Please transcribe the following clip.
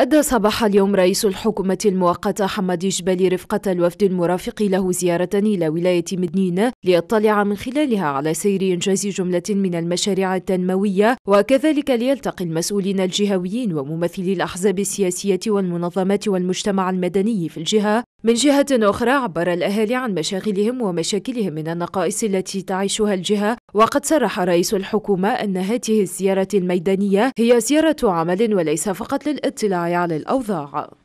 أدى صباح اليوم رئيس الحكومة المؤقتة حمد جبالي رفقة الوفد المرافق له زيارة إلى ولاية مدنين ليطلع من خلالها على سير إنجاز جملة من المشاريع التنموية وكذلك ليلتقي المسؤولين الجهويين وممثلي الأحزاب السياسية والمنظمات والمجتمع المدني في الجهة من جهة أخرى عبر الأهالي عن مشاغلهم ومشاكلهم من النقائص التي تعيشها الجهة وقد صرح رئيس الحكومة أن هذه الزيارة الميدانية هي زيارة عمل وليس فقط للاطلاع على الأوضاع